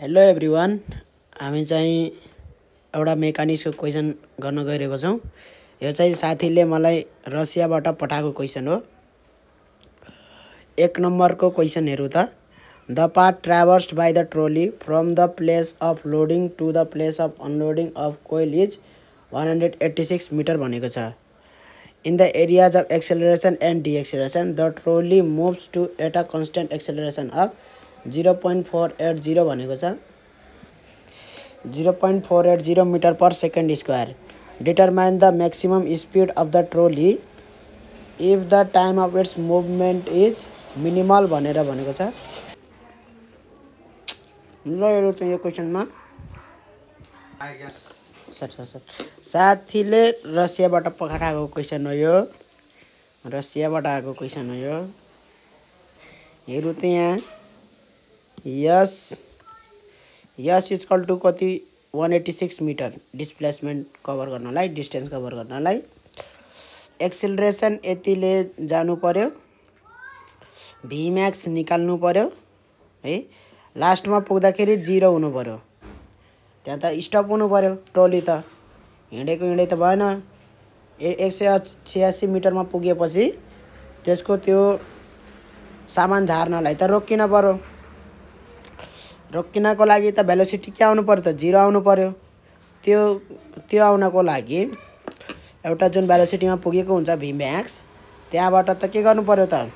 Hello every one हामी चाहिँ एउटा मेकानिक्सको क्वेसन गर्न गइरहेको छौँ यो चाहिँ साथीले मलाई रसियाबाट पठाएको क्वेसन हो एक नम्बरको क्वेसनहरू त the part traversed by the trolley from the place of loading to the place of unloading of coil is one hundred eighty six metre भनेको छ in the areas of acceleration and deceleration the trolley moves to at a constant acceleration of zero point four eight zero भनेको छ zero point four eight zero metre per second square determine the maximum speed of the trolley if the time of its movement is minimal भनेर भनेको छ ल हेरौँ त यो क्वेसनमा साथीले रसियाबाट पठाएको क्वेसन हो यो रसियाबाट आएको क्वेसन हो यो हेरौँ त यहाँ यस यस इजकल टु कति one eighty six metre displacement cover गर्नलाई डिस्टेन्स कभर गर्नलाई एक्सिलरेसन यतिले जानु पऱ्यो भिम्याक्स निकाल्नु पऱ्यो है लास्टमा पुग्दाखेरि जिरो हुनु पऱ्यो त्यहाँ त स्टप हुनु पऱ्यो ट्रली त हिँडेको हिँडे त भएन ए एक सय छ्यासी मिटरमा पुगेपछि त्यसको त्यो सामान झार्नलाई त रोकिन पऱ्यो रोकिनको लागि त भेलोसिटी के आउनु पर्यो त जिरो आउनु पर्यो त्यो त्यो आउनको लागि एउटा जुन भेलोसिटीमा पुगेको हुन्छ भिम्याक्स त्यहाँबाट त के गर्नु पर्यो त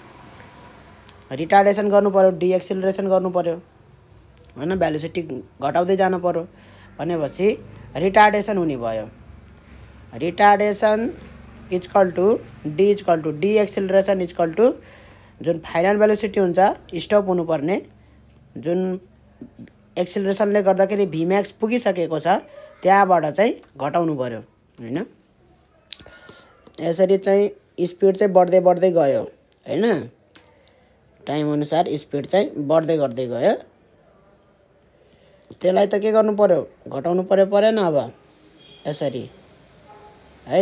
रिटार्डेसन गर्नु पर्यो डिएक्सिलरेसन गर्नु पर्यो होइन भेलोसिटी घटाउँदै जानु पर्यो भनेपछि रिटार्डेसन हुने भयो retardation equal to D equal to D acceleration equal to जुन फाइनल भेलोसिटी हुन्छ स्टप हुनुपर्ने जुन एक्सिलरेसनले गर्दाखेरि भिम्याक्स पुगिसकेको छ त्यहाँबाट चाहिँ घटाउनु पऱ्यो होइन यसरी चाहिँ स्पिड चाहिँ बढ्दै बढ्दै गयो होइन टाइमअनुसार स्पिड चाहिँ बढ्दै गर्दै गयो त्यसलाई त के गर्नु पऱ्यो घटाउनु पऱ्यो परेन अब यसरी है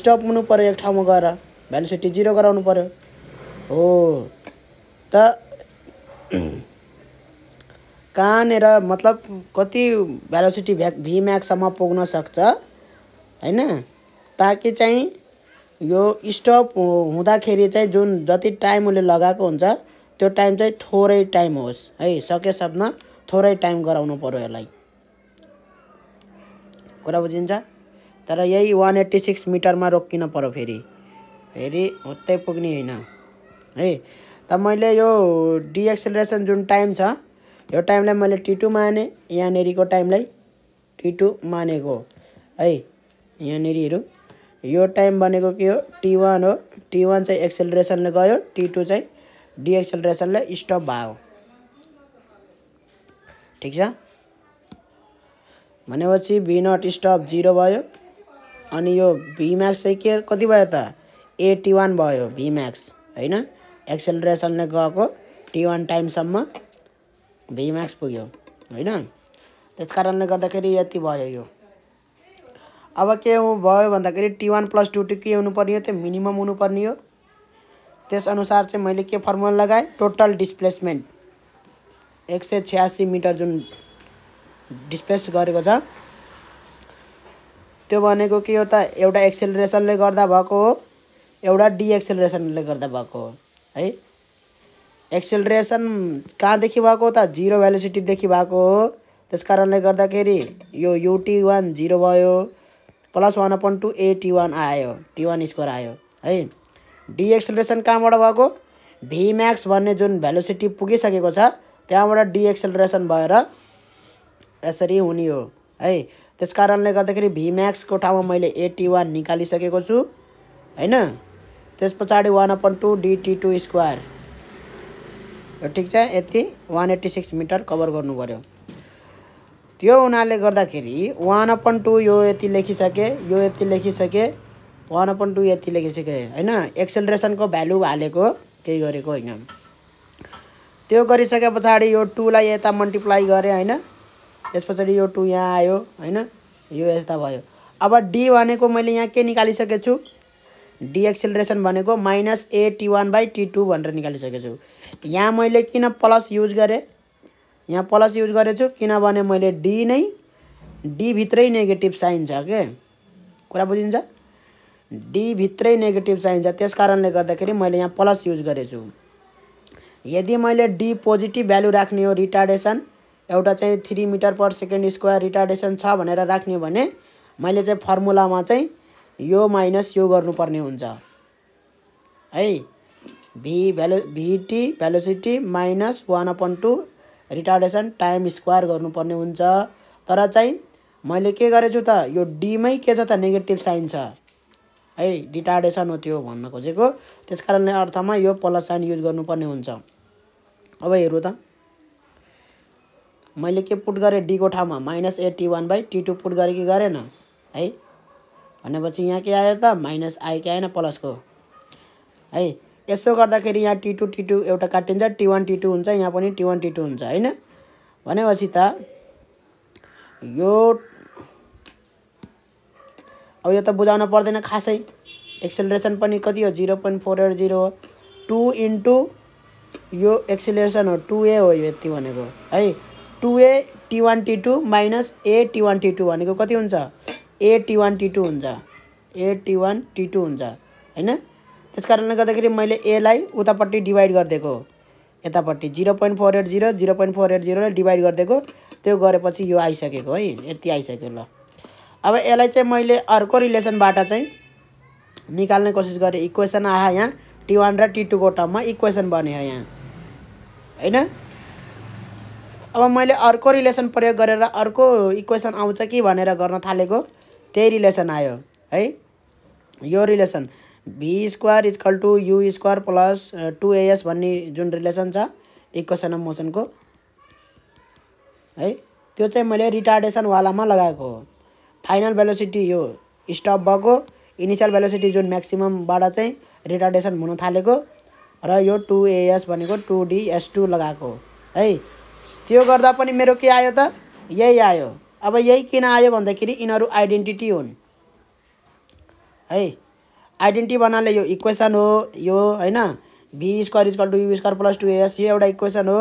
स्टप हुनु पऱ्यो एक ठाउँमा गएर भ्यालुसिटी जिरो गराउनु पऱ्यो हो त कहाँनिर मतलब कति भेलोसिटी भ्या भिम्याक्ससम्म पुग्न सक्छ होइन ताकि चाहिँ यो स्टप हुँदाखेरि चाहिँ जुन जति टाइम उसले लगाएको हुन्छ त्यो टाइम चाहिँ थोरै टाइम होस् है सकेसम्म थोरै टाइम गराउनु पऱ्यो यसलाई कुरा बुझिन्छ तर यही वान एट्टी सिक्स मिटरमा रोकिन पऱ्यो फेरि फेरि उतै पुग्ने होइन है त मैले यो डिएक्सेलरेसन जुन टाइम छ यो टाइमलाई मैले टी टू माने यहाँनेरिको टाइमलाई टी टू मानेको है यहाँनेरि हेरौँ यो टाइम भनेको के हो टी वान हो टी वान चाहिँ एक्सेलरेसनले गयो टी टू चाहिँ डिएक्सेलरेसनले स्टप भयो ठिक छ भनेपछि भी नट स्टप जिरो भयो अनि यो भिम्याक्स चाहिँ के कति भयो त एटी वान भयो भिम्याक्स होइन एक्सेलरेसनले गएको टी वान टाइमसम्म भिमाक्स पुग्यो होइन त्यस कारणले गर्दाखेरि यति भयो यो अब के भयो भन्दाखेरि T one plus two two के हुनुपर्ने हो त्यो मिनिमम हुनुपर्ने हो त्यसअनुसार चाहिँ मैले के फर्मुला लगाएँ टोटल डिस्प्लेसमेन्ट एक सय छ्यासी मिटर जुन डिस्प्लेस गरेको छ त्यो भनेको के हो त एउटा एक्सेलरेसनले गर्दा भएको हो एउटा डिएक्सेलरेसनले गर्दा भएको हो है एक्सिलरेसन कहाँदेखि भएको त जिरो भेलोसिटीदेखि भएको हो त्यस कारणले गर्दाखेरि यो युटी वान जिरो भयो plus one upon two A T one आयो टी वान स्क्वायर आयो है डी कहाँबाट भएको भिम्याक्स भन्ने जुन भेलोसिटी पुगिसकेको छ त्यहाँबाट डी भएर यसरी हुने हो है त्यस कारणले गर्दाखेरि भिम्याक्सको ठाउँमा मैले एटी वान निकालिसकेको छु होइन त्यस पछाडि one upon two D T two square ठिक छ यति one eighty six metre cover गर्नु पऱ्यो त्यो उनीहरूले गर्दाखेरि वान अपन टू यो यति लेखिसके यो यति लेखिसके वान अपन टू यति लेखिसके होइन एक्सेलरेसनको भ्यालु हालेको केही गरेको होइन त्यो गरिसके पछाडि यो टूलाई यता मल्टिप्लाई गरेँ होइन त्यस पछाडि यो टू यहाँ आयो होइन यो यस्ता भयो अब डी भनेको मैले यहाँ के छु डिएक्सिलरेसन भनेको minus A T one by T two भनेर निकालिसकेको छु यहाँ मैले किन प्लस युज गरेँ यहाँ प्लस युज गरेको छु किनभने मैले डी नै डीभित्रै नेगेटिभ साइन छ के कुरा बुझिन्छ डीभित्रै नेगेटिभ साइन छ त्यस कारणले गर्दाखेरि मैले यहाँ प्लस युज गरेछु यदि मैले डी पोजिटिभ भ्यालु राख्ने हो रिटार्डेसन एउटा चाहिँ three metre per second square retardation छ भनेर राख्ने हो भने मैले चाहिँ फर्मुलामा चाहिँ यो माइनस यो गर्नुपर्ने हुन्छ है भी भ्यालो V T velocity minus one upon two retardation time square गर्नुपर्ने हुन्छ तर चाहिँ मैले के गरेको छु त यो डीमै के छ त नेगेटिभ साइन छ है रिटार्डेसन हो त्यो भन्न खोजेको त्यस कारणले अर्थमा यो प्लस साइन युज गर्नुपर्ने हुन्छ अब हेरौँ त मैले के पुट गरेँ डीको ठाउँमा minus A T one by T two put गरेँ कि गरेन है भनेपछि यहाँ के आयो त माइनस आई के आएन प्लसको है यसो गर्दाखेरि यहाँ टी टू टी टू एउटा काटिन्छ टी वान टी टू हुन्छ यहाँ पनि टी वान टी टू हुन्छ होइन भनेपछि त यो अब यो त बुझाउनु पर्दैन खासै एक्सेलरेसन पनि कति हो zero point four eight zero हो टु इन्टु यो एक्सेलरेसन हो टु ए हो यो यति भनेको है two A T one T two minus A T one T two भनेको कति हुन्छ A T one T two हुन्छ A T one T two हुन्छ होइन त्यस कारणले गर्दाखेरि मैले एलाई उतापट्टि डिभाइड गरिदिएको यतापट्टि zero point four eight zero zero point four eight जिरोलाई डिभाइड गरिदिएको त्यो गरेपछि यो आइसकेको है यति आइसक्यो ल अब यसलाई चाहिँ मैले अर्को रिलेसनबाट चाहिँ निकाल्ने कोसिस गरेँ इक्वेसन आयो यहाँ टी वान र टी टूको टर्ममा इक्वेसन बन्यो यहाँ होइन अब मैले अर्को रिलेसन प्रयोग गरेर अर्को इक्वेसन आउँछ कि भनेर गर्न थालेको त्यही रिलेसन आयो है यो relation V square equal to U square plus two A S भन्ने जुन रिलेसन छ इक्वेसन अफ मोसनको है त्यो चाहिँ मैले रिटार्डेसनवालामा लगाएको हो फाइनल भेलोसिटी यो स्टप भएको इनिसियल भेलोसिटी जुन म्याक्सिममबाट चाहिँ रिटार्डेसन हुन थालेको र यो टु एएस भनेको टु डी एस टू लगाएको है त्यो गर्दा पनि मेरो के आयो त यही आयो अब यही किन आयो भन्दाखेरि यिनीहरू आइडेन्टिटी हुन् है आइडेन्टिटी बनाले यो इक्वेसन हो यो होइन V square equal to U square plus two S यो एउटा इक्वेसन हो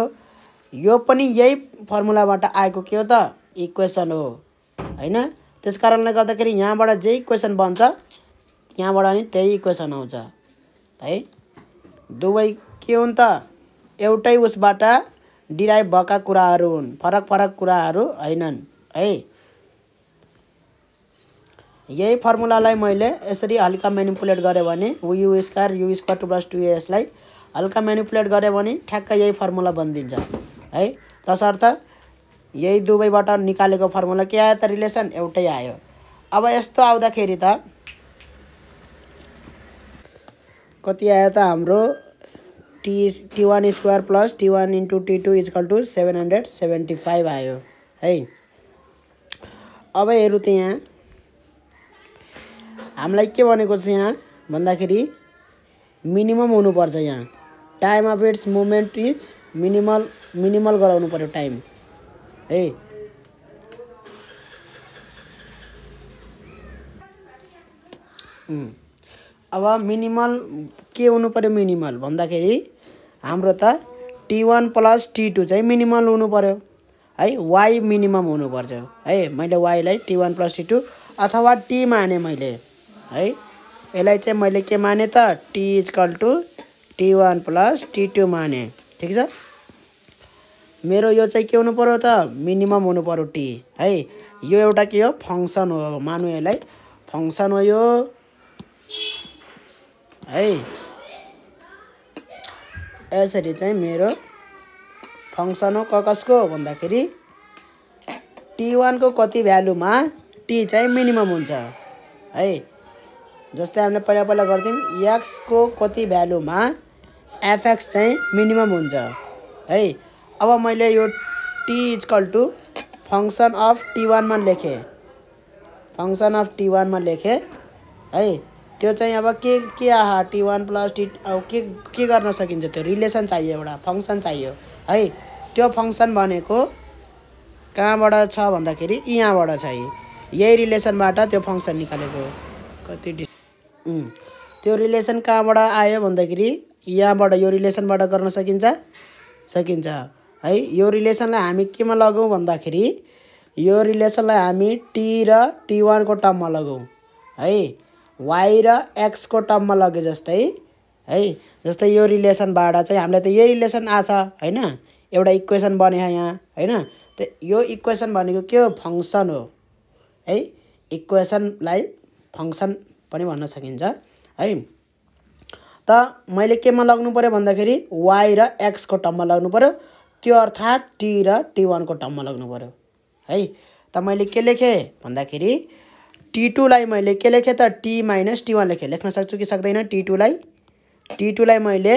यो पनि यही फर्मुलाबाट आएको के हो त इक्वेसन हो होइन त्यस कारणले गर्दाखेरि यहाँबाट जे इक्वेसन बन्छ यहाँबाट नि त्यही इक्वेसन आउँछ है दुवै के हुन् त एउटै उसबाट डिराइभ भएका कुराहरू हुन् फरक फरक कुराहरू होइनन् है यही फर्मुलालाई मैले यसरी हल्का मेनिपुलेट गरेँ भने U square U square two plus two एसलाई हल्का मेनिपुलेट गरेँ भने ठ्याक्कै यही फर्मुला बनिदिन्छ है तसर्थ यही दुवैबाट निकालेको फर्मुला के आयो त रिलेसन एउटै आयो अब यस्तो आउँदाखेरि त कति आयो त हाम्रो T T one square plus T one into T two equal to seven hundred seventy five आयो है अब हेरौँ त यहाँ हामीलाई के भनेको छ यहाँ भन्दाखेरि मिनिमम हुनुपर्छ यहाँ time of its movement is minimal minimal गराउनु पऱ्यो टाइम है अब मिनिमल के हुनु पऱ्यो मिनिमल भन्दाखेरि हाम्रो त T one plus T two चाहिँ मिनिमल हुनु पऱ्यो है वाई मिनिमम हुनुपर्छ है मैले वाइलाई T one plus T two अथवा टी माने मैले है यसलाई चाहिँ मैले के माने त T equal to T one plus T two माने ठिक छ मेरो यो चाहिँ के हुनु पऱ्यो त मिनिमम हुनु पऱ्यो टी है यो एउटा के हो फङ्सन हो मानु यसलाई फङ्सन हो यो है यसरी चाहिँ मेरो फङ्सन हो ककसको भन्दाखेरि टी वानको कति भ्यालुमा टी चाहिँ मिनिमम हुन्छ है जस्तै हामीले पहिला पहिला गर्थ्यौँ एक्सको कति भ्यालुमा एफएक्स चाहिँ मिनिमम हुन्छ है अब मैले यो T equal to function of T वानमा लेखेँ फङ्सन अफ टी वानमा लेखेँ है त्यो चाहिँ अब के के आहा टी वान प्लस टी अब के के गर्न सकिन्छ त्यो रिलेसन चाहियो एउटा फङ्सन चाहियो है त्यो फङ्सन भनेको कहाँबाट छ भन्दाखेरि यहाँबाट छ है यही रिलेसनबाट त्यो फङ्सन निकालेको कति डि त्यो रिलेसन कहाँबाट आयो भन्दाखेरि यहाँबाट यो रिलेसनबाट गर्न सकिन्छ सकिन्छ है यो रिलेसनलाई हामी केमा लगाउँ भन्दाखेरि यो रिलेसनलाई हामी टी र टी वानको टर्ममा लगाउँ है वाइ र एक्सको टममा लगे जस्तै है जस्तै यो रिलेसनबाट चाहिँ हामीलाई त यही रिलेसन आछ होइन एउटा इक्वेसन बन्यो यहाँ होइन त यो इक्वेसन भनेको के हो फङ्सन हो है इक्वेसनलाई फङ्सन पनि भन्न सकिन्छ है त मैले केमा लग्नु पऱ्यो भन्दाखेरि वाइ र एक्सको टममा लग्नु पऱ्यो त्यो अर्थात् टी र टी वानको टममा लग्नु पऱ्यो है त मैले के लेखेँ भन्दाखेरि टी टूलाई मैले के लेखेँ त टी माइनस टी वान लेखेँ लेख्न सक्छु कि सक्दैन टी टूलाई टी टूलाई मैले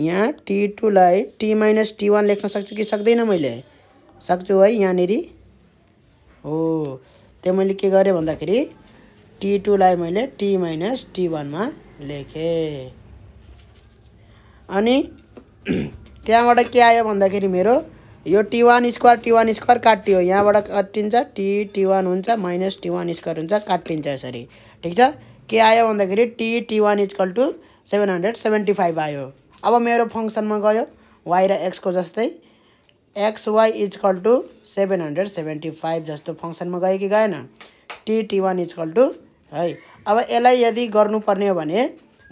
यहाँ टी टूलाई टी माइनस टी वान लेख्न सक्छु कि सक्दैन मैले सक्छु है यहाँनिर हो त्यो मैले के गरेँ भन्दाखेरि टी टूलाई मैले टी माइनस टी वानमा लेखेँ अनि त्यहाँबाट के आयो भन्दाखेरि मेरो यो T one square T one square काटियो यहाँबाट काटिन्छ टी टी वान हुन्छ माइनस टी वान स्क्वायर हुन्छ काटिन्छ यसरी ठिक छ के आयो भन्दाखेरि T T one equal to seven hundred seventy five आयो अब मेरो फङ्सनमा गयो वाइ र एक्सको जस्तै X Y equal to seven hundred seventy five जस्तो फङ्सनमा गयो कि गएन T T one equal to है अब यसलाई यदि गर्नुपर्ने हो भने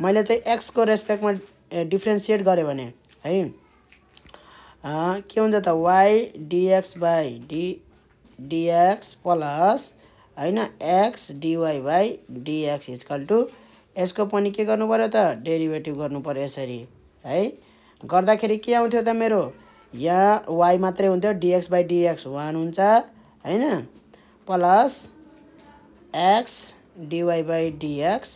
मैले चाहिँ एक्सको रेस्पेक्टमा डिफ्रेन्सिएट गरेँ भने है के हुन्छ त Y D X by D D X plus होइन X D Y by D X equal to यसको पनि के गर्नु पऱ्यो त डेरिभेटिभ गर्नु पऱ्यो यसरी है गर्दाखेरि के आउँथ्यो त मेरो यहाँ वाइ मात्रै हुन्थ्यो डिएक्स बाई डिएक्स वान हुन्छ होइन plus X D Y by D X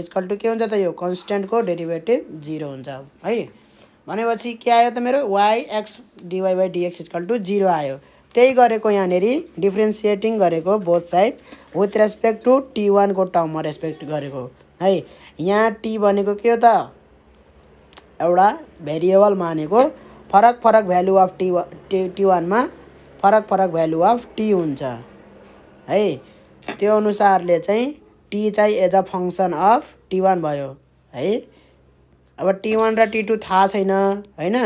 equal to के हुन्छ त यो कन्सटेन्टको डेरिभेटिभ जिरो हुन्छ है भनेपछि के आयो त मेरो Y X D Y by D X equal to zero आयो त्यही गरेको यहाँनिर डिफ्रेन्सिएटिङ गरेको both side with respect to T वानको टर्ममा रेस्पेक्ट गरेको है यहाँ टी भनेको के हो त एउटा भेरिएबल मानेको फरक फरक value of T T T वानमा फरक फरक भ्यालु अफ टी हुन्छ है त्यो अनुसारले चाहिँ टी चाहिँ as a function of T one भयो है अब टी वान र टी टू थाहा छैन होइन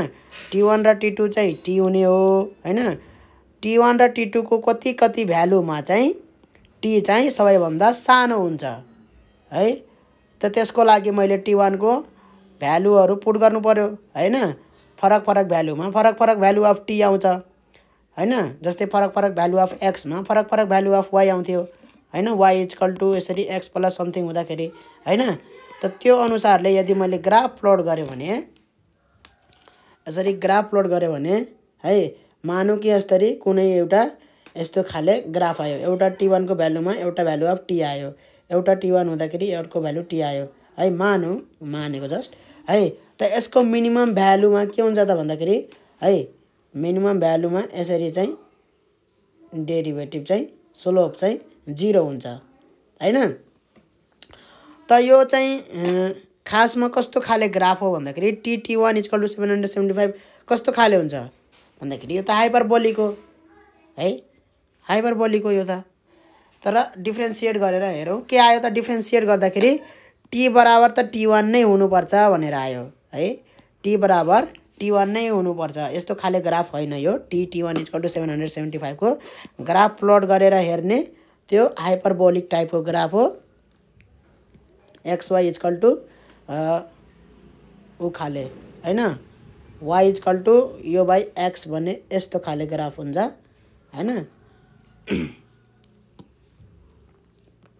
टी वान र टी टू चाहिँ टी हुने हो होइन टी वान र टी टूको कति कति भ्यालुमा चाहिँ टी चाहिँ सबैभन्दा सानो हुन्छ है त त्यसको लागि मैले टी वानको भ्यालुहरू पुट गर्नु पऱ्यो होइन फरक फरक भ्यालुमा फरक फरक भ्यालु अफ टी आउँछ होइन जस्तै फरक फरक भ्यालु अफ एक्समा फरक फरक भ्यालु अफ वाइ आउँथ्यो होइन वाइ इजकल टु यसरी एक्स प्लस समथिङ हुँदाखेरि होइन त त्यो अनुसारले यदि मैले ग्राफ प्लोड गरेँ भने यसरी ग्राफ प्लोड गरेँ भने है मानौँ कि यसरी कुनै एउटा यस्तो खाले ग्राफ आयो एउटा टी वानको भ्यालुमा एउटा भ्यालु अफ टी आयो एउटा टी वान हुँदाखेरि अर्को भ्यालु टी आयो है मानौँ मानेको जस्ट है त यसको मिनिमम भ्यालुमा के हुन्छ त भन्दाखेरि है मिनिमम भ्यालुमा यसरी चाहिँ डेरिभेटिभ चाहिँ स्लोप चाहिँ जिरो हुन्छ होइन त यो चाहिँ खासमा कस्तो खाले ग्राफ हो भन्दाखेरि T T one equal to seven hundred seventy five कस्तो खाले हुन्छ भन्दाखेरि यो त हाइपर बोलीको है हाइपर बोलीको यो त तर डिफ्रेन्सिएट गरेर हेरौँ के आयो त डिफ्रेन्सिएट गर्दाखेरि टी बराबर त टी वान नै हुनुपर्छ भनेर आयो है टी बराबर टी वान नै हुनुपर्छ यस्तो खाले ग्राफ होइन यो T T one equal to seven hundred seventy फाइभको ग्राफ प्लट गरेर हेर्ने त्यो हाइपरबोलिक टाइपको ग्राफ हो एक्सवाई इजकल टु उखाले होइन वाइ इजकल टु यो बाई एक्स भन्ने यस्तो खाले ग्राफ हुन्छ होइन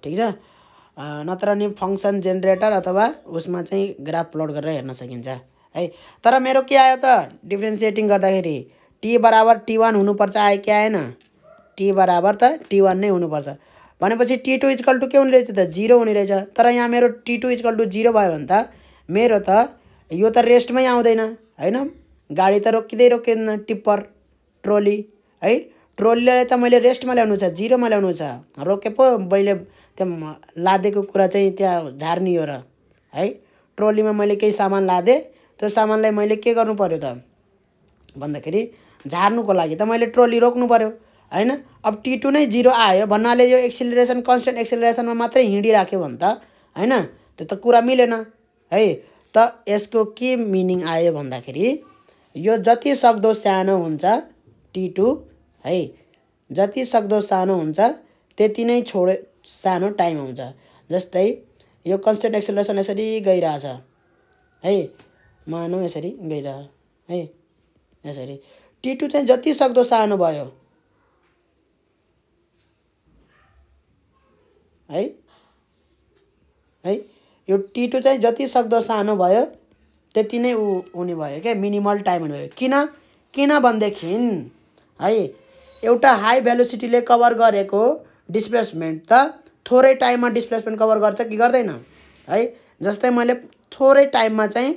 ठिक छ नत्र नि फङ्सन जेनेरेटर अथवा उसमा चाहिँ ग्राफ प्लट गरेर हेर्न सकिन्छ है तर मेरो के आयो त डिफ्रेन्सिएटिङ गर्दाखेरि टी बराबर टी वान हुनुपर्छ आयो कि आएन टी बराबर त टी वान नै हुनुपर्छ भनेपछि टी टू इजकल टू के हुने रहेछ त जिरो हुने रहेछ तर यहाँ मेरो T two equal to zero भयो भने त मेरो त यो त रेस्टमै आउँदैन होइन गाडी त रोकिँदै रोकिँदैन टिप्पर ट्रोली है ट्रोलीलाई त मैले रेस्टमा ल्याउनु छ जिरोमा ल्याउनु छ रोके पो मैले त्यहाँ लादेको कुरा चाहिँ त्यहाँ झार्ने हो र है ट्रोलीमा मैले केही सामान लादेँ त्यो सामानलाई मैले के गर्नु पऱ्यो त भन्दाखेरि झार्नुको लागि त मैले ट्रोली रोक्नु पऱ्यो होइन अब टी टू नै जिरो आयो भन्नाले यो एक्सिलेरेसन कन्सटेन्ट एक्सिलेरेसनमा मात्रै हिँडिराख्यो भने त होइन त्यो त कुरा मिलेन है त यसको के मिनिङ आयो भन्दाखेरि यो जति सक्दो सानो हुन्छ टी टू है जति सक्दो सानो हुन्छ त्यति नै छोडे सानो टाइम हुन्छ जस्तै यो कन्सटेन्ट एक्सेलरेसन यसरी गइरहेछ है मानौँ यसरी गइरह है यसरी टी टू चाहिँ जति सक्दो सानो भयो है है यो टी टू चाहिँ जति सक्दो सानो भयो त्यति नै ऊ हुने भयो क्या मिनिमल टाइम हुने भयो किन किन भनेदेखि है एउटा हाई भेलोसिटीले कभर गरेको डिस्प्लेसमेन्ट त थोरै टाइममा डिस्प्लेसमेन्ट कभर गर्छ कि गर्दैन है जस्तै मैले थोरै टाइममा चाहिँ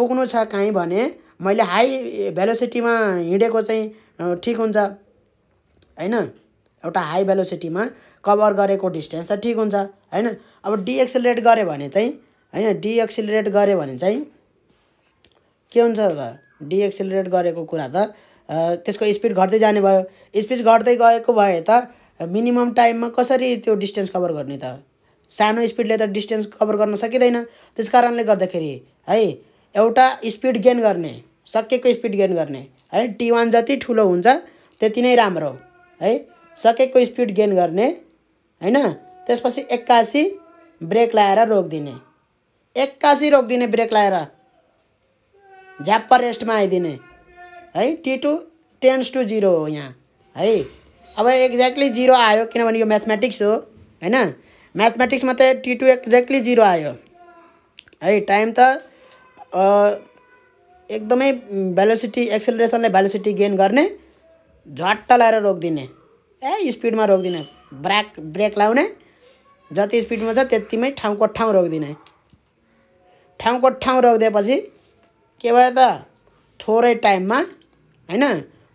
पुग्नु छ काहीँ भने मैले हाई भेलोसिटीमा हिँडेको चाहिँ ठिक हुन्छ होइन एउटा हाई भेलोसिटीमा कभर गरेको डिस्टेन्स त ठिक हुन्छ होइन अब डिएक्सिलेट गऱ्यो भने चाहिँ होइन डिएक्सिलेट गऱ्यो भने चाहिँ के हुन्छ त डिएक्सिलेट गरेको कुरा त त्यसको स्पिड घट्दै जाने भयो स्पिड घट्दै गएको भए त मिनिमम टाइममा कसरी त्यो डिस्टेन्स कभर गर्ने त सानो स्पिडले त डिस्टेन्स कभर गर्न सकिँदैन त्यस कारणले गर्दाखेरि है एउटा स्पिड गेन गर्ने सकेको स्पिड गेन गर्ने है टी वान जति ठुलो हुन्छ त्यति नै राम्रो है सकेको स्पिड गेन गर्ने होइन त्यसपछि एक्कासी ब्रेक लगाएर रोकिदिने एक्कासी रोकिदिने ब्रेक लगाएर झ्याप्प रेस्टमा आइदिने है T two tends to zero हो यहाँ है अब एक्ज्याक्टली जिरो आयो किनभने यो म्याथमेटिक्स हो होइन म्याथमेटिक्समा त टी टू एक्ज्याक्टली जिरो आयो है टाइम त एकदमै भ्यालोसिटी एक्सेलरेसनलाई भ्यालोसिटी गेन गर्ने झट्ट लाएर रोकिदिने ए स्पिडमा रोकिदिने ब्रेक ब्रेक लाउने जति स्पिडमा छ त्यतिमै ठाउँको ठाउँ रोकिदिने ठाउँको ठाउँ रोकिदिएपछि के भयो त थोरै टाइममा होइन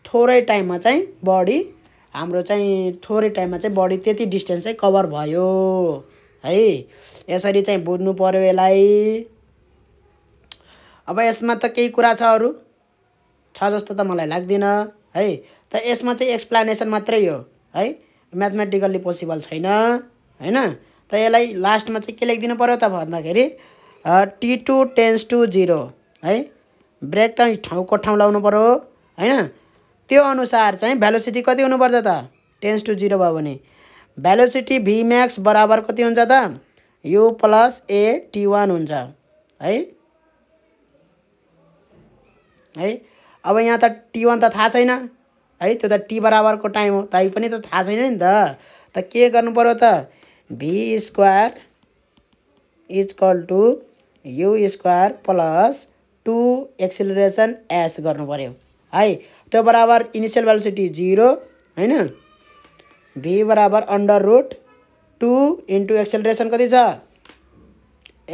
थोरै टाइममा चाहिँ बडी हाम्रो चाहिँ थोरै टाइममा चाहिँ बडी त्यति डिस्टेन्स चाहिँ कभर भयो है यसरी चाहिँ बुझ्नु पऱ्यो यसलाई अब यसमा त केही कुरा छ अरू छ जस्तो त मलाई लाग्दिनँ है त यसमा चाहिँ एक्सप्लानेसन मात्रै हो है म्याथमेटिकल्ली पोसिबल छैन होइन त यसलाई लास्टमा चाहिँ के लेखिदिनु पऱ्यो त भन्दाखेरि T two tends to zero है ब्रेक त ठाउँको ठाउँ लाउनु पऱ्यो होइन त्यो अनुसार चाहिँ भ्यालोसिटी कति हुनुपर्छ त टेन्स टु जिरो भयो भने भ्यालोसिटी भिम्याक्स बराबर कति हुन्छ त U plus A T one हुन्छ है है अब यहाँ त टी वान त थाहा छैन है त्यो त टी बराबरको टाइम हो ताइ पनि त थाहा छैन नि त त के गर्नु पऱ्यो त V square equal to U square plus two acceleration S गर्नु पऱ्यो है त्यो बराबर इनिसियल भेलोसिटी जिरो होइन भी बराबर under root two into acceleration कति छ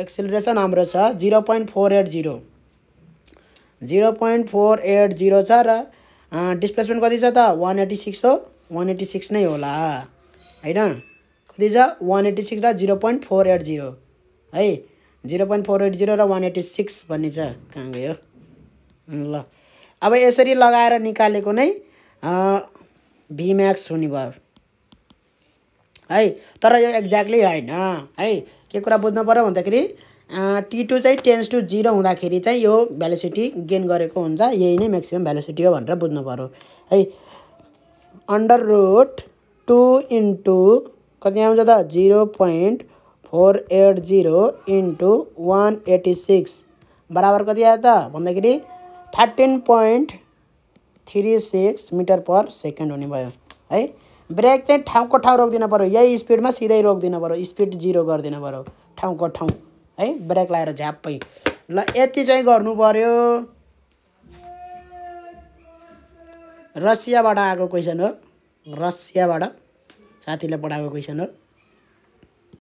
एक्सिलरेसन हाम्रो छ zero point four eight zero zero point four eight zero छ र डिस्प्लेसमेन्ट कति छ त वान एट्टी सिक्स हो वान एट्टी सिक्स नै होला होइन दिज वान एट्टी सिक्स र zero point four eight zero है zero point four eight zero र वान एट्टी सिक्स भन्ने छ कहाँ गयो ल अब यसरी लगाएर निकालेको नै भिम्याक्स हुने भयो है तर यो एक्ज्याक्टली होइन है के कुरा बुझ्नु पऱ्यो भन्दाखेरि टी टू चाहिँ टेन्स टू जिरो हुँदाखेरि चाहिँ यो भ्यालुसिटी गेन गरेको हुन्छ यही नै म्याक्सिमम् भ्यालुसिटी हो भनेर बुझ्नु पऱ्यो है अन्डर रुट टु इन्टु कति आउँछ त zero point four eight zero into one eighty six बराबर कति आयो त भन्दाखेरि thirteen point three six metre per second हुने भयो है ब्रेक चाहिँ ठाउँको ठाउँ रोकिदिनु पऱ्यो यही स्पिडमा सिधै रोकिदिनु पऱ्यो स्पिड जिरो गरिदिनु पऱ्यो ठाउँको ठाउँ है ब्रेक लगाएर झ्याप्पै ल यति चाहिँ गर्नु पऱ्यो रसियाबाट आएको क्वेसन हो रसियाबाट A ah, ti le por algo que hizo, ¿no?